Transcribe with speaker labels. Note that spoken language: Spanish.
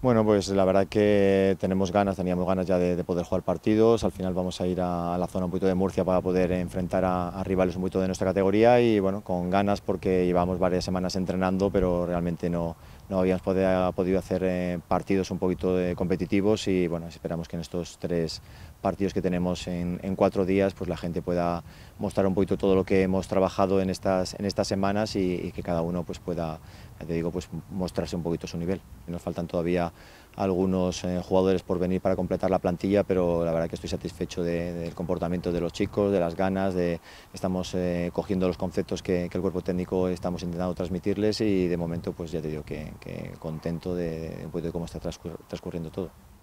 Speaker 1: Bueno, pues la verdad que tenemos ganas, teníamos ganas ya de, poder jugar partidos, al final vamos a ir a, la zona un poquito de Murcia para poder enfrentar a, rivales un poquito de nuestra categoría y bueno, con ganas porque llevamos varias semanas entrenando, pero realmente no, no habíamos podido hacer eh, partidos un poquito de, competitivos y bueno, esperamos que en estos tres partidos que tenemos en, cuatro días, pues la gente pueda mostrar un poquito todo lo que hemos trabajado en estas, en estas semanas y que cada uno pues pueda, te digo, pues mostrarse un poquito su nivel. Nos faltan todavía algunos eh, jugadores por venir para completar la plantilla, pero la verdad que estoy satisfecho del comportamiento de los chicos, de las ganas, de, estamos eh, cogiendo los conceptos que, el cuerpo técnico estamos intentando transmitirles y de momento pues ya te digo que, contento pues, de, cómo está transcurriendo todo.